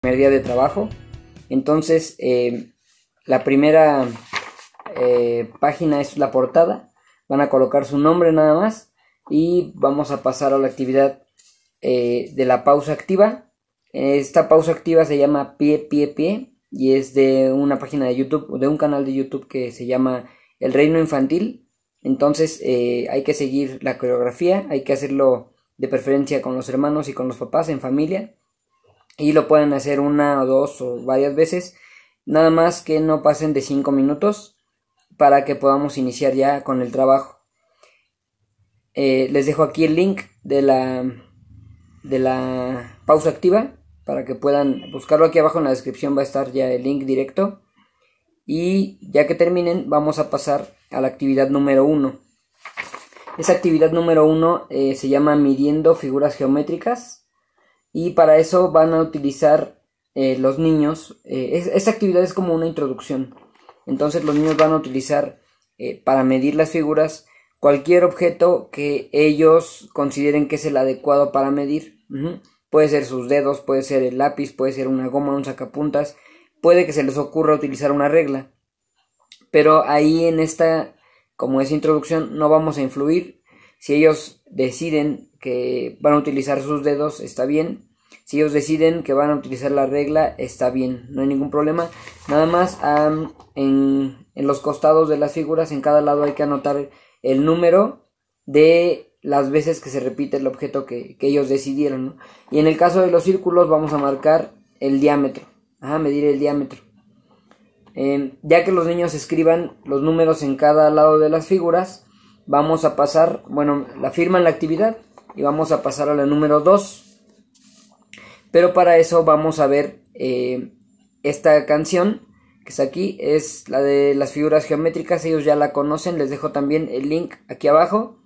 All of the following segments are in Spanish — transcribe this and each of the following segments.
primer día de trabajo. Entonces, eh, la primera eh, página es la portada. Van a colocar su nombre nada más. Y vamos a pasar a la actividad eh, de la pausa activa. Esta pausa activa se llama Pie, Pie, Pie. Y es de una página de YouTube, de un canal de YouTube que se llama El Reino Infantil. Entonces hay que seguir la coreografía, hay que hacerlo de preferencia con los hermanos y con los papás en familia y lo pueden hacer una o dos o varias veces. Nada más que no pasen de 5 minutos para que podamos iniciar ya con el trabajo. Eh, les dejo aquí el link de la, de la pausa activa para que puedan buscarlo aquí abajo en la descripción va a estar ya el link directo. Y ya que terminen vamos a pasar a la actividad número 1. Esa actividad número 1 eh, se llama midiendo figuras geométricas y para eso van a utilizar eh, los niños, eh, esta actividad es como una introducción, entonces los niños van a utilizar eh, para medir las figuras cualquier objeto que ellos consideren que es el adecuado para medir, puede ser sus dedos, puede ser el lápiz, puede ser una goma, un sacapuntas, puede que se les ocurra utilizar una regla, pero ahí en esta, como es introducción, no vamos a influir, si ellos deciden que van a utilizar sus dedos, está bien. Si ellos deciden que van a utilizar la regla, está bien, no hay ningún problema. Nada más en, los costados de las figuras, en cada lado hay que anotar el número de las veces que se repite el objeto que, ellos decidieron. Y en el caso de los círculos vamos a marcar el diámetro, Ajá, medir el diámetro. Em, ya que los niños escriban los números en cada lado de las figuras, vamos a pasar, bueno, la firma en la actividad y vamos a pasar a la número 2. Pero para eso vamos a ver eh, esta canción que está aquí, es la de las figuras geométricas, ellos ya la conocen, les dejo también el link aquí abajo.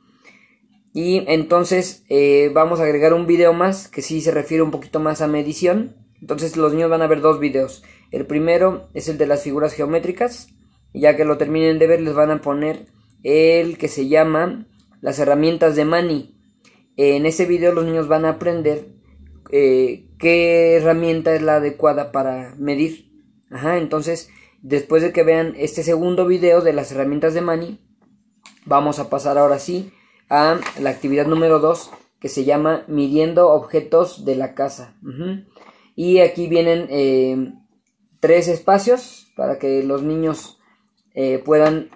Y entonces eh, vamos a agregar un video más que sí se refiere un poquito más a medición. Entonces los niños van a ver dos videos. El primero es el de las figuras geométricas. ya que lo terminen de ver les van a poner el que se llama Las herramientas de Mani. En ese video los niños van a aprender eh, qué herramienta es la adecuada para medir. entonces, después de que vean este segundo video de las herramientas de Mani, vamos a pasar ahora sí a la actividad número 2 que se llama midiendo objetos de la casa. Y aquí vienen eh, tres espacios para que los niños eh, puedan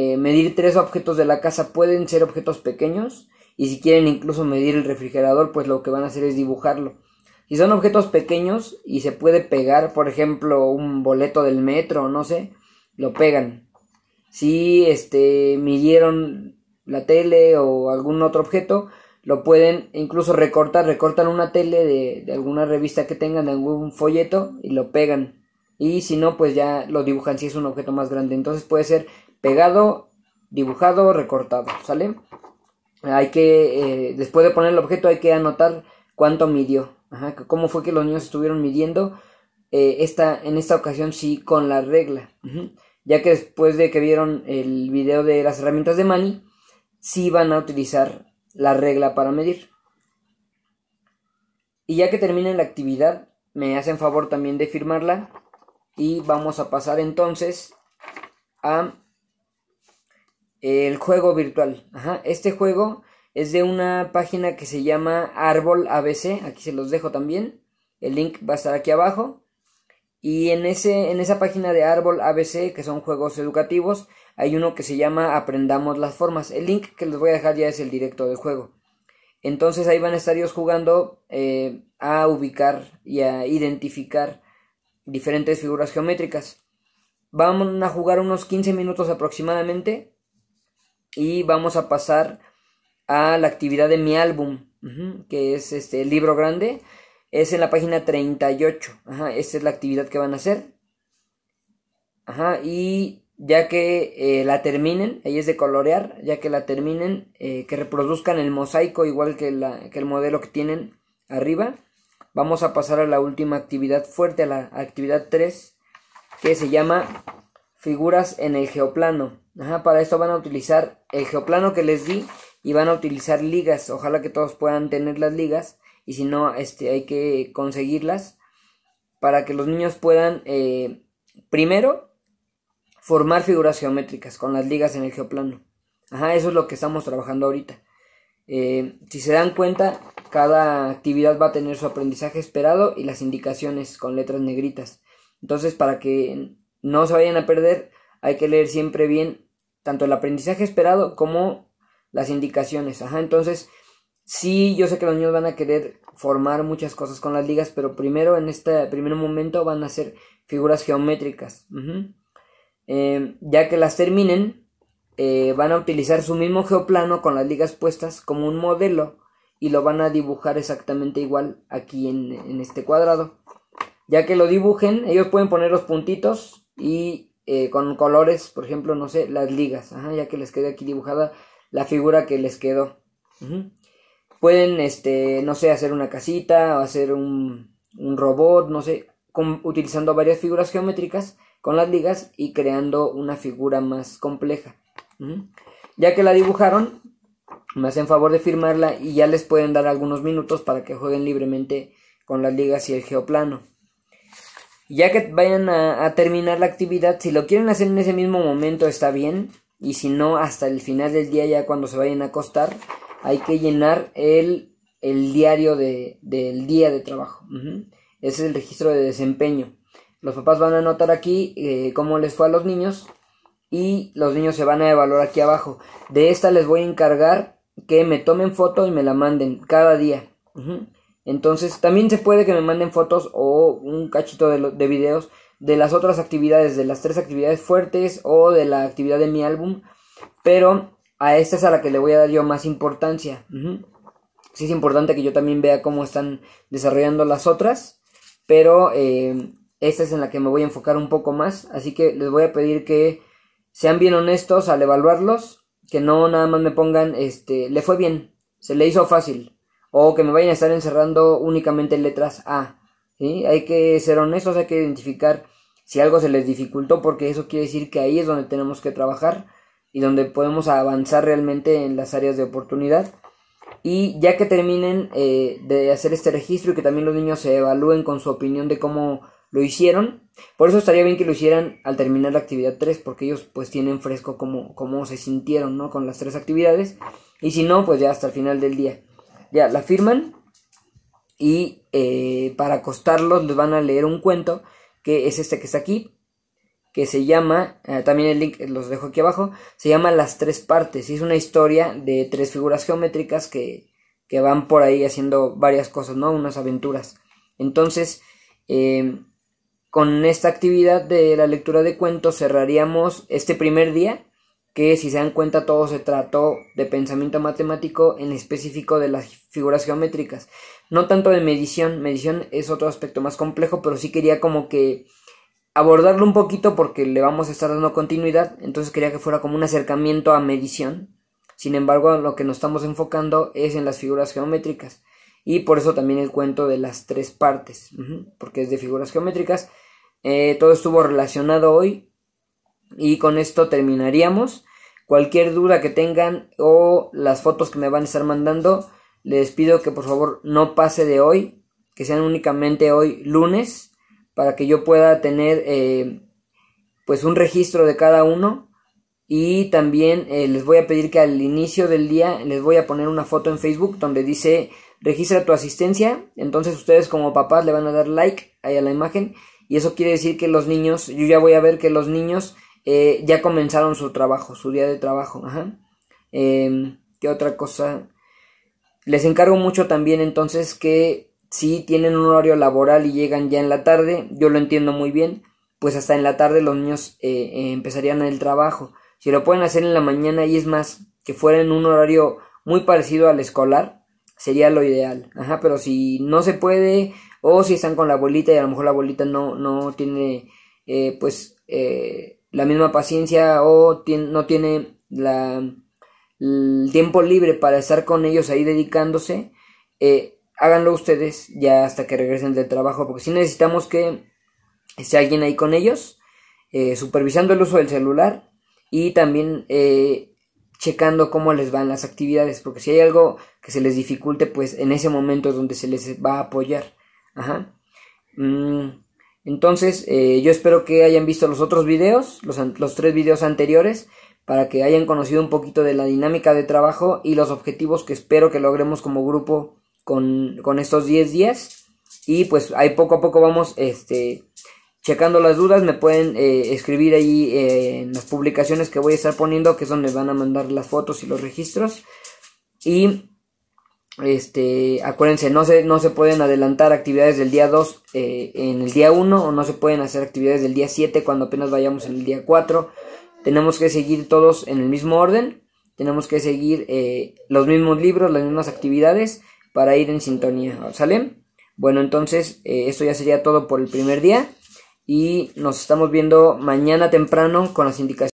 eh, medir tres objetos de la casa pueden ser objetos pequeños y si quieren incluso medir el refrigerador, pues lo que van a hacer es dibujarlo. Si son objetos pequeños y se puede pegar, por ejemplo, un boleto del metro, no sé, lo pegan. Si este midieron la tele o algún otro objeto, lo pueden incluso recortar, recortan una tele de, de alguna revista que tengan, de algún folleto y lo pegan. Y si no, pues ya lo dibujan si es un objeto más grande. Entonces puede ser pegado, dibujado, recortado, ¿sale? Hay que, eh, después de poner el objeto hay que anotar cuánto midió, Ajá, cómo fue que los niños estuvieron midiendo eh, esta, en esta ocasión sí con la regla, ya que después de que vieron el video de las herramientas de Mani, sí van a utilizar la regla para medir. Y ya que terminen la actividad, me hacen favor también de firmarla y vamos a pasar entonces a el juego virtual. Este juego es de una página que se llama Árbol ABC. Aquí se los dejo también. El link va a estar aquí abajo. Y en, ese, en esa página de Árbol ABC, que son juegos educativos, hay uno que se llama Aprendamos las Formas. El link que les voy a dejar ya es el directo del juego. Entonces ahí van a estar ellos jugando eh, a ubicar y a identificar diferentes figuras geométricas. Vamos a jugar unos 15 minutos aproximadamente y vamos a pasar a la actividad de mi álbum, que es este el libro grande, es en la página 38. Ajá, esta es la actividad que van a hacer. y ya que eh, la terminen, ahí es de colorear, ya que la terminen, eh, que reproduzcan el mosaico igual que, que el modelo que tienen arriba. Vamos a pasar a la última actividad fuerte, a la actividad 3, que se llama figuras en el geoplano para esto van a utilizar el geoplano que les di y van a utilizar ligas. Ojalá que todos puedan tener las ligas y si no, este, hay que conseguirlas para que los niños puedan, eh, primero, formar figuras geométricas con las ligas en el geoplano. Ajá, eso es lo que estamos trabajando ahorita. Eh, si se dan cuenta, cada actividad va a tener su aprendizaje esperado y las indicaciones con letras negritas. Entonces, para que no se vayan a perder, hay que leer siempre bien tanto el aprendizaje esperado como las indicaciones. Ajá, entonces, sí, yo sé que los niños van a querer formar muchas cosas con las ligas, pero primero en este primer momento van a ser figuras geométricas. Eh, ya que las terminen, eh, van a utilizar su mismo geoplano con las ligas puestas como un modelo y lo van a dibujar exactamente igual aquí en este cuadrado. Ya que lo dibujen, ellos pueden poner los puntitos y eh, con colores, por ejemplo, no sé, las ligas, ya que les quedé aquí dibujada la figura que les quedó. Pueden, este, no sé, hacer una casita o hacer un, un robot, no sé, utilizando varias figuras geométricas con las ligas y creando una figura más compleja. Ya que la dibujaron, me hacen favor de firmarla y ya les pueden dar algunos minutos para que jueguen libremente con las ligas y el geoplano. Ya que vayan a, terminar la actividad, si lo quieren hacer en ese mismo momento está bien. Y si no, hasta el final del día, ya cuando se vayan a acostar, hay que llenar el, el diario del día de trabajo. Ese es el registro de desempeño. Los papás van a anotar aquí eh, cómo les fue a los niños y los niños se van a evaluar aquí abajo. De esta les voy a encargar que me tomen foto y me la manden cada día. Entonces también se puede que me manden fotos o un cachito de, videos de las otras actividades, de las tres actividades fuertes o de la actividad de mi álbum. Pero a esta es a la que le voy a dar yo más importancia. Si Sí es importante que yo también vea cómo están desarrollando las otras. Pero eh, esta es en la que me voy a enfocar un poco más. Así que les voy a pedir que sean bien honestos al evaluarlos. Que no nada más me pongan, este, le fue bien, se le hizo fácil o que me vayan a estar encerrando únicamente letras A. Hay que ser honestos, hay que identificar si algo se les dificultó, porque eso quiere decir que ahí es donde tenemos que trabajar y donde podemos avanzar realmente en las áreas de oportunidad. Y ya que terminen eh, de hacer este registro y que también los niños se evalúen con su opinión de cómo lo hicieron, por eso estaría bien que lo hicieran al terminar la actividad 3, porque ellos pues tienen fresco cómo, se sintieron ¿no? con las tres actividades, y si no, pues ya hasta el final del día. Ya, la firman y eh, para acostarlos les van a leer un cuento que es este que está aquí, que se llama, eh, también el link los dejo aquí abajo, se llama Las Tres Partes y es una historia de tres figuras geométricas que, van por ahí haciendo varias cosas, ¿no? Unas aventuras. Entonces, eh, con esta actividad de la lectura de cuentos cerraríamos este primer día que si se dan cuenta todo se trató de pensamiento matemático en específico de las figuras geométricas, no tanto de medición, medición es otro aspecto más complejo, pero sí quería como que abordarlo un poquito porque le vamos a estar dando continuidad, entonces quería que fuera como un acercamiento a medición, sin embargo lo que nos estamos enfocando es en las figuras geométricas y por eso también el cuento de las tres partes, porque es de figuras geométricas, eh, todo estuvo relacionado hoy y con esto terminaríamos. Cualquier duda que tengan o las fotos que me van a estar mandando, les pido que por favor no pase de hoy, que sean únicamente hoy lunes, para que yo pueda tener eh, pues un registro de cada uno. Y también eh, les voy a pedir que al inicio del día les voy a poner una foto en Facebook donde dice registra tu asistencia. Entonces ustedes como papás le van a dar like ahí a la imagen. Y eso quiere decir que los niños, yo ya voy a ver que los niños eh, ya comenzaron su trabajo, su día de trabajo. Ajá. Em, ¿Qué otra cosa? Les encargo mucho también entonces que si tienen un horario laboral y llegan ya en la tarde, yo lo entiendo muy bien, pues hasta en la tarde los niños eh, eh, empezarían el trabajo. Si lo pueden hacer en la mañana y es más, que fuera en un horario muy parecido al escolar, sería lo ideal. Ajá, pero si no se puede, o si están con la abuelita y a lo mejor la abuelita no, no tiene, pues, la misma paciencia o no tiene el tiempo libre para estar con ellos ahí dedicándose, eh, háganlo ustedes ya hasta que regresen del trabajo, porque si necesitamos que esté alguien ahí con ellos, eh, supervisando el uso del celular y también eh, checando cómo les van las actividades, porque si hay algo que se les dificulte, pues en ese momento es donde se les va a apoyar. Ajá. Mm, entonces, eh, yo espero que hayan visto los otros videos, los, tres videos anteriores, para que hayan conocido un poquito de la dinámica de trabajo y los objetivos que espero que logremos como grupo con, estos 10 días. Y pues ahí poco a poco vamos este, checando las dudas. Me pueden eh, escribir ahí eh, en las publicaciones que voy a estar poniendo, que es donde van a mandar las fotos y los registros. Y este, acuérdense, no se, no se pueden adelantar actividades del día 2 eh, en el día 1 o no se pueden hacer actividades del día 7 cuando apenas vayamos en el día 4. Tenemos que seguir todos en el mismo orden, tenemos que seguir eh, los mismos libros, las mismas actividades para ir en sintonía, ¿sale? Bueno, entonces eh, esto ya sería todo por el primer día y nos estamos viendo mañana temprano con las indicaciones.